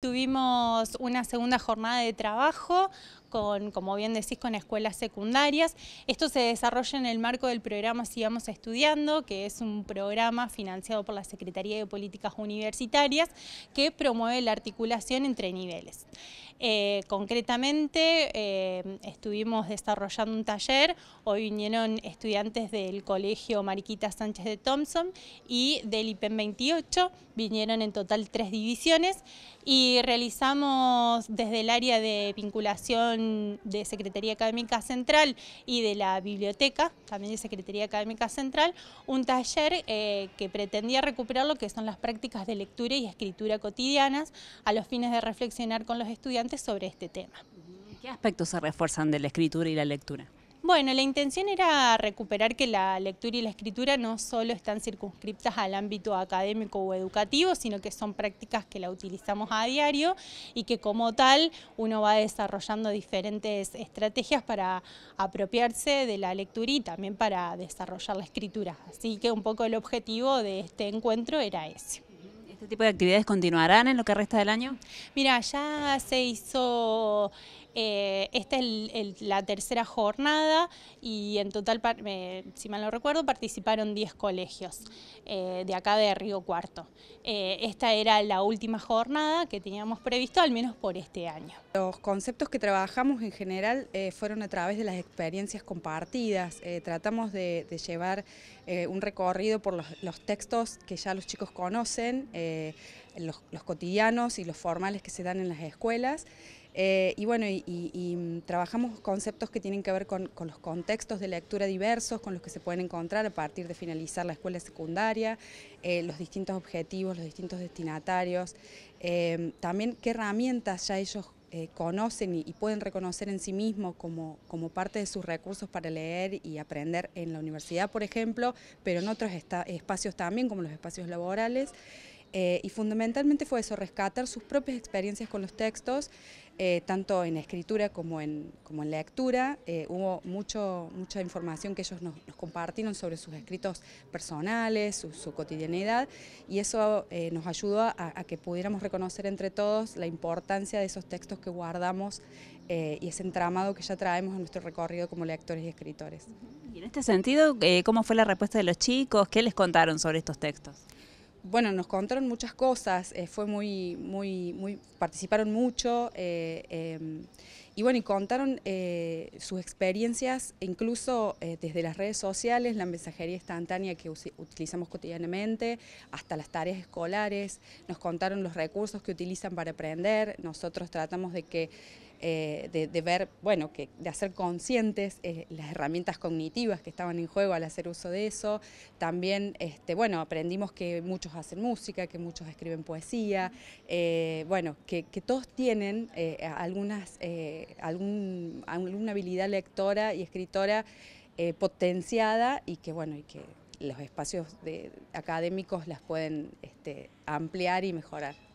Tuvimos una segunda jornada de trabajo con, como bien decís, con escuelas secundarias. Esto se desarrolla en el marco del programa Sigamos Estudiando, que es un programa financiado por la Secretaría de Políticas Universitarias que promueve la articulación entre niveles. Eh, concretamente eh, estuvimos desarrollando un taller, hoy vinieron estudiantes del Colegio Mariquita Sánchez de Thompson y del IPEN 28, vinieron en total tres divisiones y realizamos desde el área de vinculación de Secretaría Académica Central y de la Biblioteca, también de Secretaría Académica Central, un taller eh, que pretendía recuperar lo que son las prácticas de lectura y escritura cotidianas a los fines de reflexionar con los estudiantes sobre este tema. ¿Qué aspectos se refuerzan de la escritura y la lectura? Bueno, la intención era recuperar que la lectura y la escritura no solo están circunscriptas al ámbito académico o educativo, sino que son prácticas que la utilizamos a diario y que como tal uno va desarrollando diferentes estrategias para apropiarse de la lectura y también para desarrollar la escritura. Así que un poco el objetivo de este encuentro era ese. ¿Este tipo de actividades continuarán en lo que resta del año? Mira, ya se hizo eh, esta es la tercera jornada y en total, eh, si mal no recuerdo, participaron 10 colegios eh, de acá de Río Cuarto. esta era la última jornada que teníamos previsto, al menos por este año. Los conceptos que trabajamos en general fueron a través de las experiencias compartidas. tratamos de, llevar un recorrido por los, textos que ya los chicos conocen, los, los cotidianos y los formales que se dan en las escuelas. Eh, y bueno, y, mm, trabajamos conceptos que tienen que ver con, los contextos de lectura diversos, con los que se pueden encontrar a partir de finalizar la escuela secundaria, eh, los distintos objetivos, los distintos destinatarios, em, también qué herramientas ya ellos eh, conocen y, pueden reconocer en sí mismos como parte de sus recursos para leer y aprender en la universidad, por ejemplo, pero en otros espacios también, como los espacios laborales. Eh, y fundamentalmente fue eso, rescatar sus propias experiencias con los textos, eh, tanto en escritura como en, como lectura. Eh, hubo mucho, mucha información que ellos nos, compartieron sobre sus escritos personales, su, cotidianidad, y eso nos ayudó a, a, que pudiéramos reconocer entre todos la importancia de esos textos que guardamos y ese entramado que ya traemos en nuestro recorrido como lectores y escritores. Y en este sentido, ¿cómo fue la respuesta de los chicos? ¿Qué les contaron sobre estos textos? bueno, nos contaron muchas cosas, eh, fue muy, muy, muy, participaron mucho eh, em, y bueno, y contaron eh, sus experiencias, incluso eh, desde las redes sociales, la mensajería instantánea que utilizamos cotidianamente, hasta las tareas escolares, nos contaron los recursos que utilizan para aprender, nosotros tratamos de que eh, de, ver, bueno, que, de hacer conscientes las herramientas cognitivas que estaban en juego al hacer uso de eso. También, este, bueno, aprendimos que muchos hacen música, que muchos escriben poesía, bueno, que, todos tienen algunas alguna habilidad lectora y escritora eh, potenciada y que, bueno, y que los espacios académicos las pueden este, ampliar y mejorar.